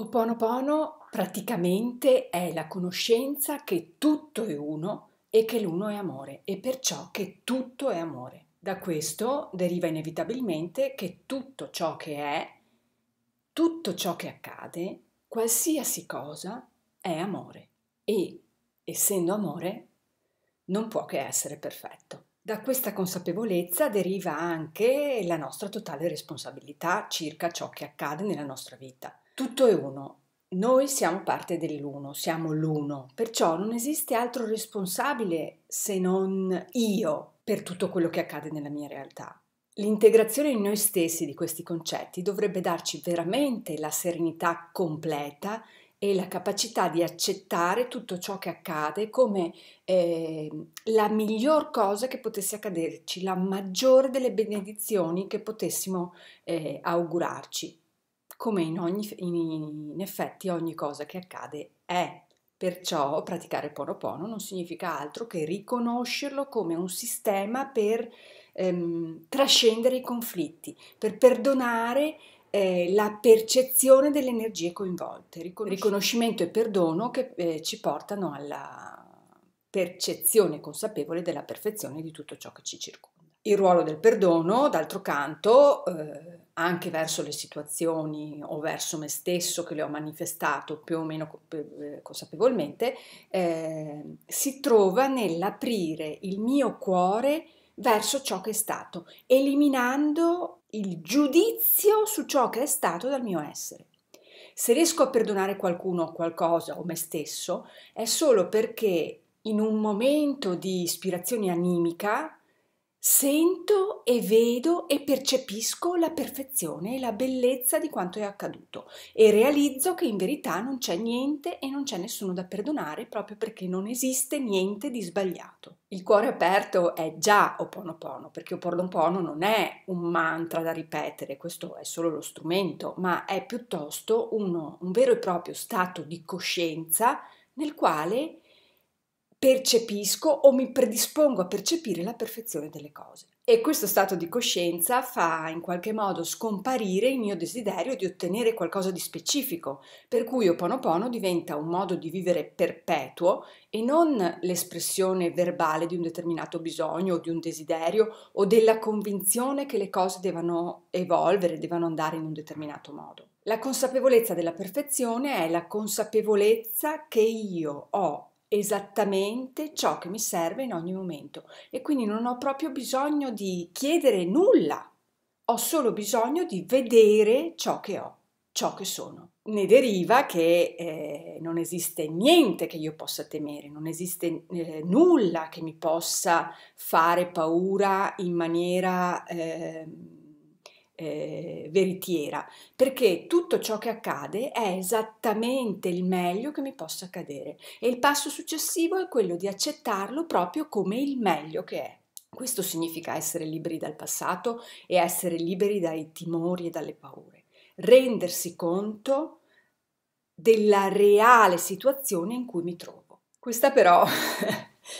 Oponopono praticamente è la conoscenza che tutto è uno e che l'uno è amore e perciò che tutto è amore. Da questo deriva inevitabilmente che tutto ciò che è, tutto ciò che accade, qualsiasi cosa, è amore e, essendo amore, non può che essere perfetto. Da questa consapevolezza deriva anche la nostra totale responsabilità circa ciò che accade nella nostra vita. Tutto è uno. Noi siamo parte dell'uno, siamo l'uno, perciò non esiste altro responsabile se non io per tutto quello che accade nella mia realtà. L'integrazione in noi stessi di questi concetti dovrebbe darci veramente la serenità completa e la capacità di accettare tutto ciò che accade come eh, la miglior cosa che potesse accaderci, la maggiore delle benedizioni che potessimo eh, augurarci come in, ogni, in, in effetti ogni cosa che accade è. Perciò praticare Ponopono non significa altro che riconoscerlo come un sistema per ehm, trascendere i conflitti, per perdonare eh, la percezione delle energie coinvolte, riconoscimento e perdono che eh, ci portano alla percezione consapevole della perfezione di tutto ciò che ci circonda. Il ruolo del perdono, d'altro canto, eh, anche verso le situazioni o verso me stesso che le ho manifestato più o meno eh, consapevolmente, eh, si trova nell'aprire il mio cuore verso ciò che è stato, eliminando il giudizio su ciò che è stato dal mio essere. Se riesco a perdonare qualcuno o qualcosa o me stesso, è solo perché in un momento di ispirazione animica Sento e vedo e percepisco la perfezione e la bellezza di quanto è accaduto e realizzo che in verità non c'è niente e non c'è nessuno da perdonare proprio perché non esiste niente di sbagliato. Il cuore aperto è già Oponopono perché Oponopono non è un mantra da ripetere, questo è solo lo strumento, ma è piuttosto uno, un vero e proprio stato di coscienza nel quale percepisco o mi predispongo a percepire la perfezione delle cose. E questo stato di coscienza fa in qualche modo scomparire il mio desiderio di ottenere qualcosa di specifico, per cui Oponopono diventa un modo di vivere perpetuo e non l'espressione verbale di un determinato bisogno o di un desiderio o della convinzione che le cose devono evolvere, devono andare in un determinato modo. La consapevolezza della perfezione è la consapevolezza che io ho esattamente ciò che mi serve in ogni momento e quindi non ho proprio bisogno di chiedere nulla, ho solo bisogno di vedere ciò che ho, ciò che sono. Ne deriva che eh, non esiste niente che io possa temere, non esiste eh, nulla che mi possa fare paura in maniera... Eh, eh, veritiera, perché tutto ciò che accade è esattamente il meglio che mi possa accadere e il passo successivo è quello di accettarlo proprio come il meglio che è. Questo significa essere liberi dal passato e essere liberi dai timori e dalle paure, rendersi conto della reale situazione in cui mi trovo. Questa però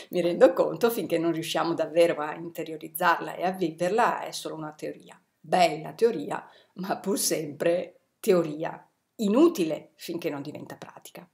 mi rendo conto finché non riusciamo davvero a interiorizzarla e a viverla è solo una teoria. Bella teoria, ma pur sempre teoria, inutile finché non diventa pratica.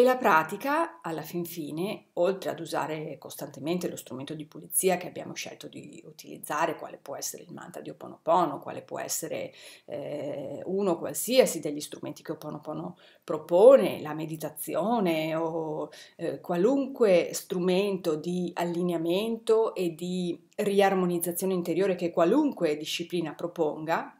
E la pratica, alla fin fine, oltre ad usare costantemente lo strumento di pulizia che abbiamo scelto di utilizzare, quale può essere il mantra di Ho Oponopono, quale può essere eh, uno qualsiasi degli strumenti che Ho Oponopono propone, la meditazione o eh, qualunque strumento di allineamento e di riarmonizzazione interiore che qualunque disciplina proponga,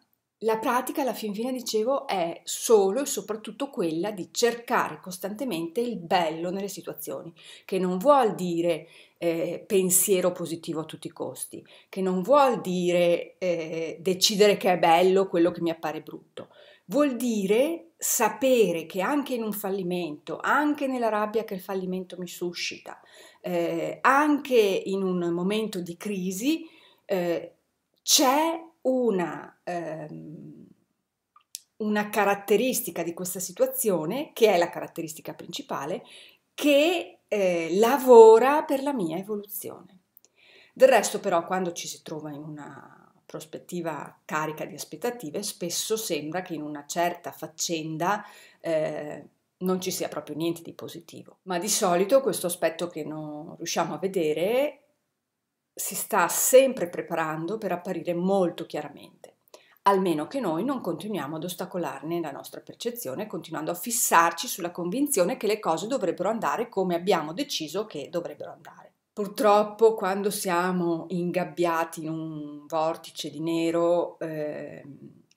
la pratica, alla fin fine, dicevo, è solo e soprattutto quella di cercare costantemente il bello nelle situazioni, che non vuol dire eh, pensiero positivo a tutti i costi, che non vuol dire eh, decidere che è bello quello che mi appare brutto, vuol dire sapere che anche in un fallimento, anche nella rabbia che il fallimento mi suscita, eh, anche in un momento di crisi, eh, c'è una, ehm, una caratteristica di questa situazione, che è la caratteristica principale, che eh, lavora per la mia evoluzione. Del resto però quando ci si trova in una prospettiva carica di aspettative, spesso sembra che in una certa faccenda eh, non ci sia proprio niente di positivo, ma di solito questo aspetto che non riusciamo a vedere si sta sempre preparando per apparire molto chiaramente, almeno che noi non continuiamo ad ostacolarne la nostra percezione, continuando a fissarci sulla convinzione che le cose dovrebbero andare come abbiamo deciso che dovrebbero andare. Purtroppo quando siamo ingabbiati in un vortice di nero, eh,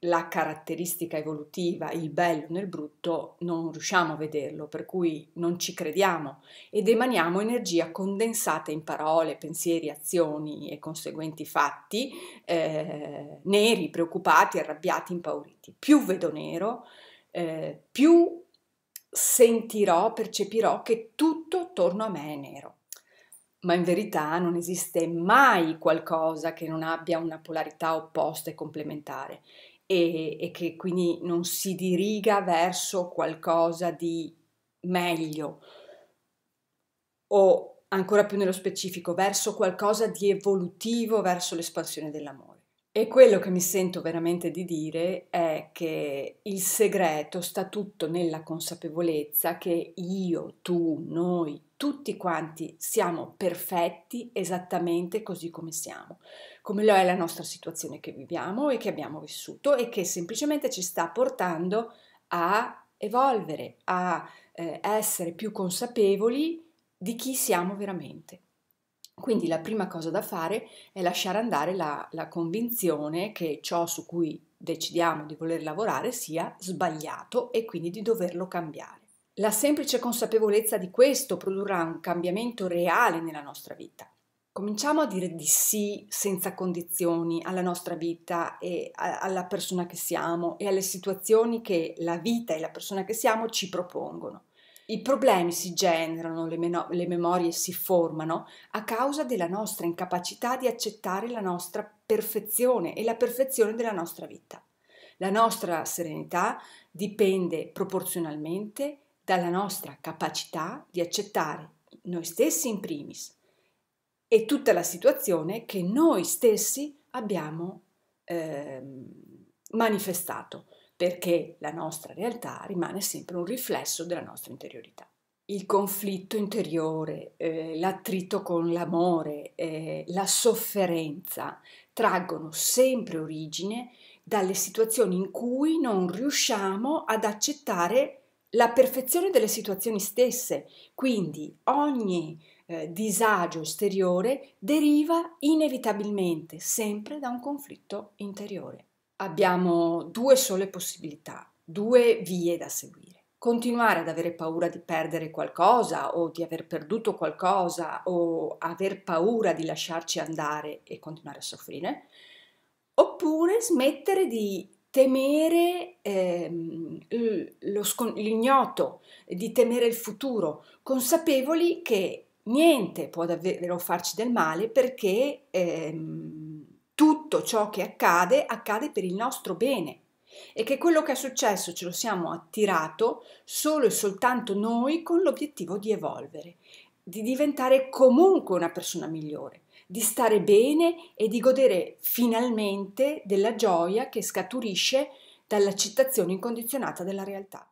la caratteristica evolutiva, il bello nel brutto, non riusciamo a vederlo, per cui non ci crediamo ed emaniamo energia condensata in parole, pensieri, azioni e conseguenti fatti, eh, neri, preoccupati, arrabbiati, impauriti. Più vedo nero, eh, più sentirò, percepirò che tutto attorno a me è nero ma in verità non esiste mai qualcosa che non abbia una polarità opposta e complementare e, e che quindi non si diriga verso qualcosa di meglio o ancora più nello specifico verso qualcosa di evolutivo, verso l'espansione dell'amore. E quello che mi sento veramente di dire è che il segreto sta tutto nella consapevolezza che io, tu, noi, tutti quanti siamo perfetti esattamente così come siamo come lo è la nostra situazione che viviamo e che abbiamo vissuto e che semplicemente ci sta portando a evolvere, a eh, essere più consapevoli di chi siamo veramente. Quindi la prima cosa da fare è lasciare andare la, la convinzione che ciò su cui decidiamo di voler lavorare sia sbagliato e quindi di doverlo cambiare. La semplice consapevolezza di questo produrrà un cambiamento reale nella nostra vita. Cominciamo a dire di sì senza condizioni alla nostra vita e a, alla persona che siamo e alle situazioni che la vita e la persona che siamo ci propongono. I problemi si generano, le, meno, le memorie si formano a causa della nostra incapacità di accettare la nostra perfezione e la perfezione della nostra vita. La nostra serenità dipende proporzionalmente dalla nostra capacità di accettare noi stessi in primis e tutta la situazione che noi stessi abbiamo eh, manifestato, perché la nostra realtà rimane sempre un riflesso della nostra interiorità. Il conflitto interiore, eh, l'attrito con l'amore, eh, la sofferenza traggono sempre origine dalle situazioni in cui non riusciamo ad accettare la perfezione delle situazioni stesse, quindi ogni eh, disagio esteriore deriva inevitabilmente sempre da un conflitto interiore. Abbiamo due sole possibilità, due vie da seguire. Continuare ad avere paura di perdere qualcosa o di aver perduto qualcosa o aver paura di lasciarci andare e continuare a soffrire, oppure smettere di temere eh, scon- l'ignoto, di temere il futuro, consapevoli che niente può davvero farci del male perché eh, tutto ciò che accade accade per il nostro bene e che quello che è successo ce lo siamo attirato solo e soltanto noi con l'obiettivo di evolvere, di diventare comunque una persona migliore di stare bene e di godere finalmente della gioia che scaturisce dall'accettazione incondizionata della realtà.